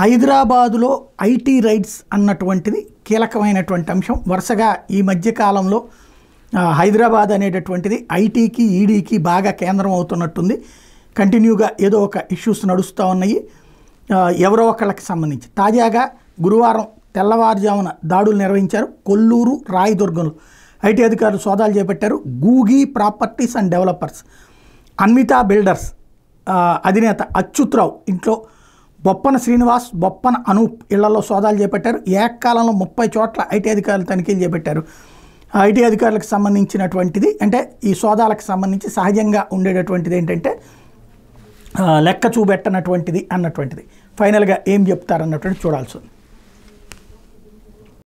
హైదరాబాదులో IT raids అన్నటువంటిది కీలకమైనటువంటి అంశం వరుసగా ఈ మధ్యకాలంలో హైదరాబాద్ అనేటటువంటిది ఐటీకి ఈడీకి బాగా కేంద్రం అవుతున్నట్టుంది కంటిన్యూగా ఏదో ఒక ఇష్యూస్ నడుస్తూ ఉన్నాయి ఎవరో ఒకళ్ళకి సంబంధించి తాజాగా గురువారం తెల్లవారుజామున దాడులు నిర్వహించారు కొల్లూరు రాయదుర్గంలో ఐటీ అధికారులు సోదాలు చేపట్టారు గూగి properties and developers Anvitha builders అధినేత అచ్యుత్రావు ఇంట్లో బొప్పన శ్రీనివాస్ బొప్పన అనూప్ ఇళ్లలో సోదాలు చేపట్టారు ఏకాలంలో ముప్పై చోట్ల ఐటీ అధికారులు తనిఖీలు చేపట్టారు ఐటీ అధికారులకు సంబంధించినటువంటిది అంటే ఈ సోదాలకు సంబంధించి సహజంగా ఉండేటటువంటిది ఏంటంటే లెక్క చూపెట్టనటువంటిది అన్నటువంటిది ఫైనల్గా ఏం చెప్తారన్నటువంటి చూడాల్సి ఉంది